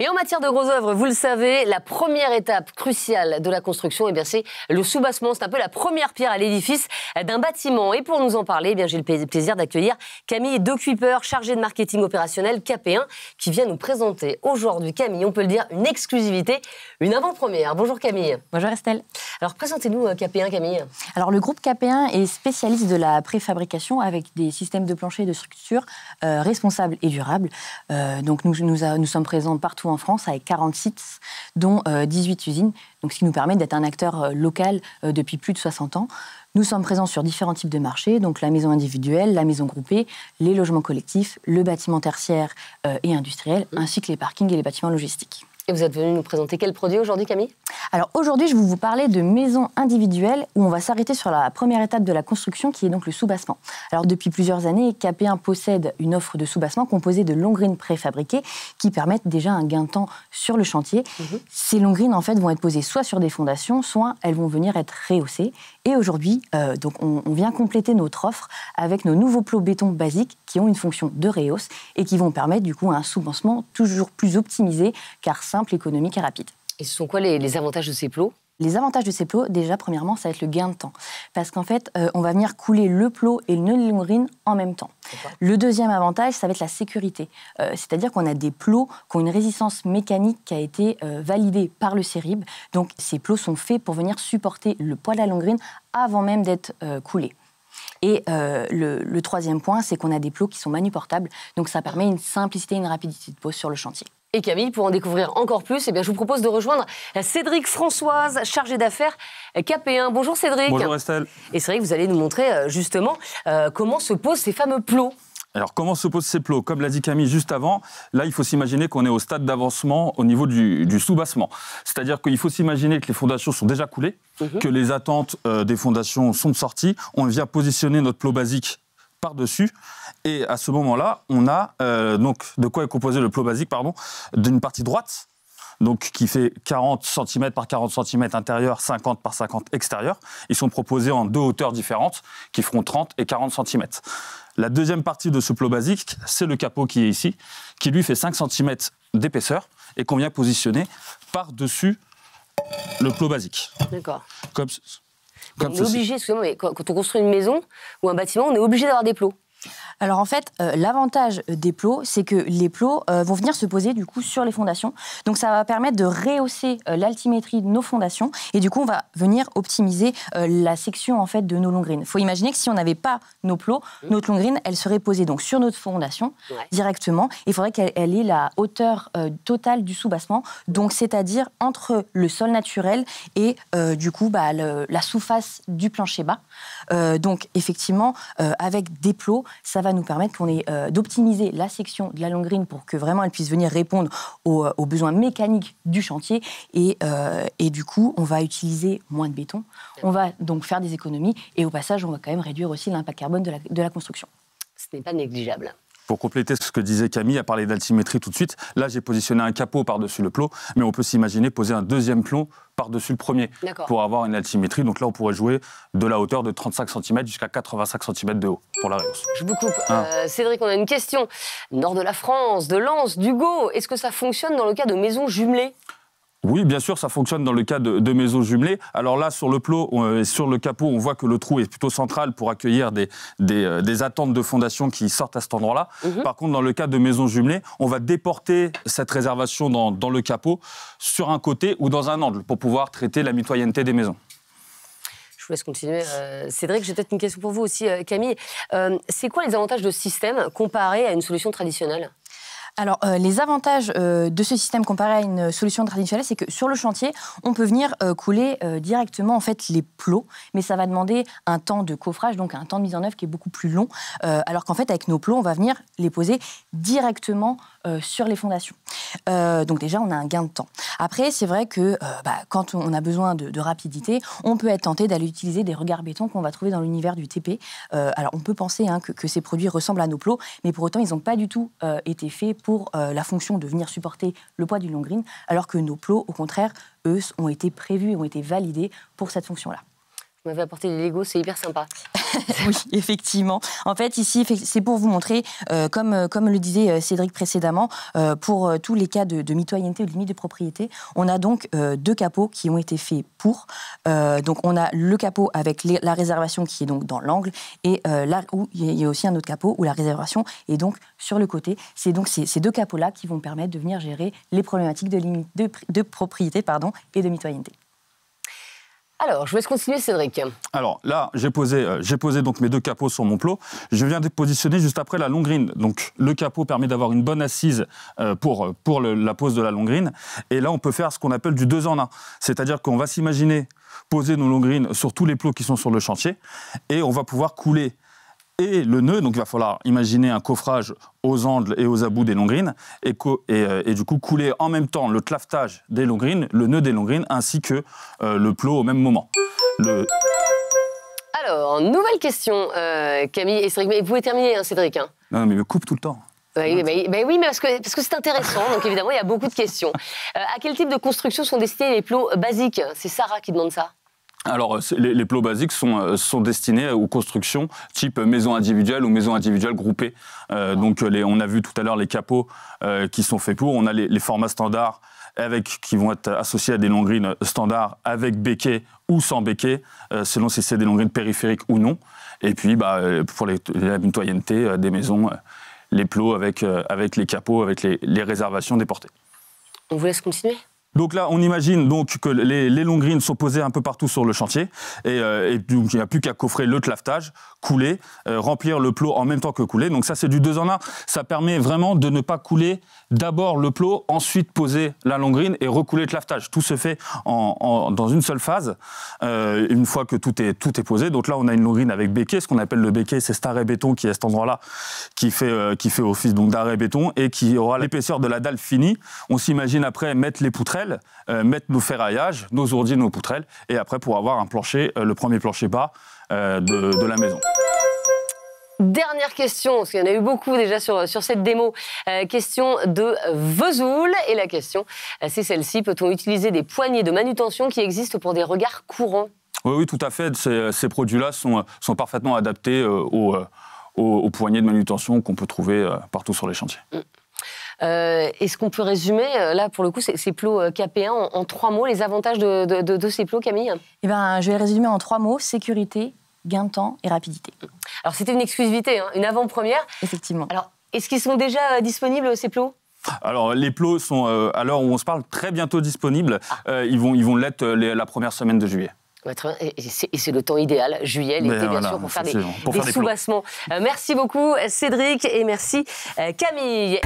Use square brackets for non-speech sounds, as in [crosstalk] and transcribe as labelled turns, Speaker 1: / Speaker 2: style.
Speaker 1: Et en matière de gros œuvres, vous le savez, la première étape cruciale de la construction, eh bien, c'est le sous-bassement. C'est un peu la première pierre à l'édifice d'un bâtiment. Et pour nous en parler, eh bien, j'ai le plaisir d'accueillir Camille Docuiper, chargée de marketing opérationnel KP1, qui vient nous présenter aujourd'hui, Camille, on peut le dire, une exclusivité, une avant-première. Bonjour Camille.
Speaker 2: Bonjour Estelle. Alors présentez-nous KP1, euh, Camille. Alors le groupe KP1 est spécialiste de la préfabrication avec des systèmes de plancher et de structure euh, responsables et durables. Euh, donc nous, nous, nous sommes présents partout en France avec 40 sites, dont 18 euh, usines, donc ce qui nous permet d'être un acteur euh, local euh, depuis plus de 60 ans. Nous sommes présents sur différents types de marchés, donc la maison individuelle, la maison groupée, les logements collectifs, le bâtiment tertiaire et industriel, mmh. ainsi que les parkings et les bâtiments logistiques. Et vous êtes venu nous présenter quel produit aujourd'hui, Camille Alors aujourd'hui, je vais vous parler de maisons individuelles où on va s'arrêter sur la première étape de la construction qui est donc le soubassement. Alors depuis plusieurs années, capé 1 possède une offre de soubassement composée de longrines préfabriquées qui permettent déjà un gain de temps sur le chantier. Mhm. Ces longrines en fait vont être posées soit sur des fondations, soit elles vont venir être rehaussées. Et aujourd'hui, euh, donc on, vient compléter notre offre avec nos nouveaux plots béton basiques qui ont une fonction de rehausse et qui vont permettre du coup un soubassement toujours plus optimisé car simple, économique et rapide. Et ce sont quoi les, avantages de ces plots les avantages de ces plots, déjà, premièrement, ça va être le gain de temps. Parce qu'en fait, euh, on va venir couler le plot et le nœud en même temps. Le deuxième avantage, ça va être la sécurité. Euh, c'est-à-dire qu'on a des plots qui ont une résistance mécanique qui a été euh, validée par le CERIB. Donc, ces plots sont faits pour venir supporter le poids de la longrine avant même d'être coulé. Et le, le, troisième point, c'est qu'on a des plots qui sont manuportables, donc ça permet une simplicité et une rapidité de pose sur le chantier
Speaker 1: et Camille, pour en découvrir encore plus, eh bien, je vous propose de rejoindre Cédric Françoise, chargé d'affaires KP1. Bonjour Cédric. Bonjour Estelle. Et c'est vrai que vous allez nous montrer euh, justement euh, comment se posent ces fameux plots. Alors comment se posent ces plots Comme l'a dit Camille juste avant, là il faut
Speaker 3: s'imaginer qu'on est au stade d'avancement au niveau du, du sous-bassement. C'est-à-dire qu'il faut s'imaginer que les fondations sont déjà coulées, mhm. que les attentes euh, des fondations sont sorties. On vient positionner notre plot basique par-dessus. Et à ce moment-là, on a euh, donc de quoi est composé le plot basique, pardon, d'une partie droite, donc qui fait 40 cm par 40 cm intérieur, 50 par 50 extérieur. Ils sont proposés en deux hauteurs différentes qui feront 30 et 40 cm. La deuxième partie de ce plot basique, c'est le capot qui est ici, qui lui fait 5 cm d'épaisseur et qu'on vient positionner par-dessus le plot basique.
Speaker 1: D'accord. Comme on est obligé,
Speaker 2: quand on construit une maison ou un bâtiment, on est obligé d'avoir des plots alors en fait, euh, l'avantage euh, des plots, c'est que les plots euh, vont venir se poser du coup sur les fondations. Donc ça va permettre de rehausser l'altimétrie de nos fondations et du coup on va venir optimiser la section en fait de nos longrines. Il faut imaginer que si on n'avait pas nos plots, mmh. notre longrine elle serait posée donc sur notre fondation directement. Il faudrait qu'elle ait la hauteur totale du soubassement, donc c'est-à-dire entre le sol naturel et du coup bah, la sous-face du plancher bas. donc effectivement avec des plots ça va nous permettre qu'on ait, euh, d'optimiser la section de la longrine pour que vraiment elle puisse venir répondre euh, aux, besoins mécaniques du chantier. Euh, et, du coup, on va utiliser moins de béton. On va donc faire des économies. Et au passage, on va quand même réduire aussi l'impact carbone de la construction. Ce n'est pas
Speaker 1: négligeable.
Speaker 3: Pour compléter ce que disait Camille, à parler d'altimétrie tout de suite, là j'ai positionné un capot par-dessus le plot mais on peut s'imaginer poser un deuxième plomb par-dessus le premier pour avoir une altimétrie. Donc là, on pourrait jouer de la hauteur de 35 cm jusqu'à 85 cm de haut pour la réponse.
Speaker 1: Je vous coupe. Hein. Euh, Cédric, on a une question. Nord de la France, de Lens, d'Hugo, est-ce que ça fonctionne dans le cas de maisons jumelées
Speaker 3: oui, bien sûr, ça fonctionne dans le cas de, maisons jumelées. Alors là, sur le plot, euh, sur le capot, on voit que le trou est plutôt central pour accueillir des, des, euh, attentes de fondation qui sortent à cet endroit-là. Mhm. Par contre, dans le cas de maisons jumelées, on va déporter cette réservation dans, le capot sur un côté ou dans un angle pour pouvoir traiter la mitoyenneté des maisons
Speaker 1: je vous laisse continuer. Euh, Cédric, j'ai peut-être une question pour vous aussi, Camille. c'est quoi les avantages de ce système comparé à une solution traditionnelle
Speaker 2: alors, euh, les avantages euh, de ce système comparé à une solution traditionnelle, c'est que sur le chantier, on peut venir euh, couler directement en fait les plots, mais ça va demander un temps de coffrage, donc un temps de mise en œuvre qui est beaucoup plus long, alors qu'en fait, avec nos plots, on va venir les poser directement sur les fondations. donc déjà, on a un gain de temps. Après, c'est vrai que bah, quand on a besoin de, rapidité, on peut être tenté d'aller utiliser des regards béton qu'on va trouver dans l'univers du TP. alors, on peut penser hein, que, que, ces produits ressemblent à nos plots, mais pour autant, ils n'ont pas du tout été faits pour euh, la fonction de venir supporter le poids du long green, alors que nos plots, au contraire, eux, ont été prévus et ont été validés pour cette fonction-là.
Speaker 1: Vous m'avez apporté des Legos, c'est hyper sympa.
Speaker 2: [laughs] oui, effectivement. En fait, ici, c'est pour vous montrer, euh, comme, euh, comme le disait euh, Cédric précédemment, pour tous les cas de, mitoyenneté ou de limite de propriété, on a donc deux capots qui ont été faits pour. donc, on a le capot avec la réservation qui est donc dans l'angle, et là où il y a aussi un autre capot où la réservation est donc sur le côté. C'est donc ces, deux capots-là qui vont permettre de venir gérer les problématiques de, limite, de propriété pardon, et de mitoyenneté. Alors, je vais continuer, Cédric.
Speaker 3: Alors là, j'ai posé, euh, posé donc mes deux capots sur mon plot. Je viens de positionner juste après la longrine. Donc le capot permet d'avoir une bonne assise euh, pour, euh, pour la pose de la longrine. Et là, on peut faire ce qu'on appelle du deux en un C'est-à-dire qu'on va s'imaginer poser nos longrines sur tous les plots qui sont sur le chantier et on va pouvoir couler et le nœud. Donc il va falloir imaginer un coffrage aux angles et aux abouts des longrines euh, et, du coup couler en même temps le clavetage des longrines, le nœud des longrines ainsi que euh, le plot au même moment.
Speaker 1: Alors, nouvelle question, euh, Camille et Cédric. vous pouvez terminer, hein, Cédric. Hein.
Speaker 3: Non, non, mais me coupe tout le temps.
Speaker 1: Bah bah bah oui, mais parce que c'est intéressant, donc évidemment, il y a beaucoup de questions. à quel type de construction sont destinés les plots basiques C'est Sarah qui demande ça
Speaker 3: alors, euh, les, plots basiques euh, sont, destinés aux constructions type maison individuelle ou maison individuelle groupée. Euh, ah. donc, on a vu tout à l'heure les capots qui sont faits pour. On a les, formats standards avec, qui vont être associés à des longrines standards avec béquet ou sans béquet, selon si c'est des longrines périphériques ou non. Et puis, bah, pour la mitoyenneté des maisons, les plots avec, avec les capots, avec les réservations déportées.
Speaker 1: On vous laisse continuer
Speaker 3: donc là, on imagine donc que les, les sont posées un peu partout sur le chantier. Euh, et, donc, il n'y a plus qu'à coffrer le clavetage, couler, euh, remplir le plot en même temps que couler. Donc ça, c'est du 2 en 1. Ça permet vraiment de ne pas couler d'abord le plot, ensuite poser la longrine et recouler le clavetage. Tout se fait dans une seule phase, euh, une fois que tout est, tout est posé. Donc là, on a une longrine avec béquet. Ce qu'on appelle le béquet, c'est cet arrêt béton qui est à cet endroit-là, qui, fait qui fait office d'arrêt béton et qui aura l'épaisseur de la dalle finie. On s'imagine après mettre les poutrelles euh, mettre nos ferraillages, nos ourdines, nos poutrelles, et après pour avoir un plancher, euh, le premier plancher bas euh, de, la maison.
Speaker 1: Dernière question, parce qu'il y en a eu beaucoup déjà sur, sur cette démo. question de Vesoul. Et la question, c'est celle-ci. Peut-on utiliser des poignées de manutention qui existent pour des regards courants
Speaker 3: oui, tout à fait. Ces, produits-là sont, sont, parfaitement adaptés aux, aux, poignées de manutention qu'on peut trouver partout sur les chantiers.
Speaker 1: Mm. Euh, est ce qu'on peut résumer, euh, là, pour le coup, ces plots KP1 euh, en, trois mots, les avantages de, ces plots,
Speaker 2: Camille eh ben, Je vais résumer en trois mots sécurité, gain de temps et rapidité. Alors, c'était une
Speaker 1: exclusivité, hein, une avant-première. Effectivement. Alors, est-ce qu'ils sont déjà disponibles, ces plots alors,
Speaker 3: les plots sont, alors, à l'heure où on se parle, très bientôt disponibles. Ah. Ils vont, ils vont l'être la première semaine de juillet.
Speaker 1: Et c'est le temps idéal, juillet, bien sûr, pour faire des, soubassements. Euh, merci beaucoup, Cédric, et merci, euh, Camille.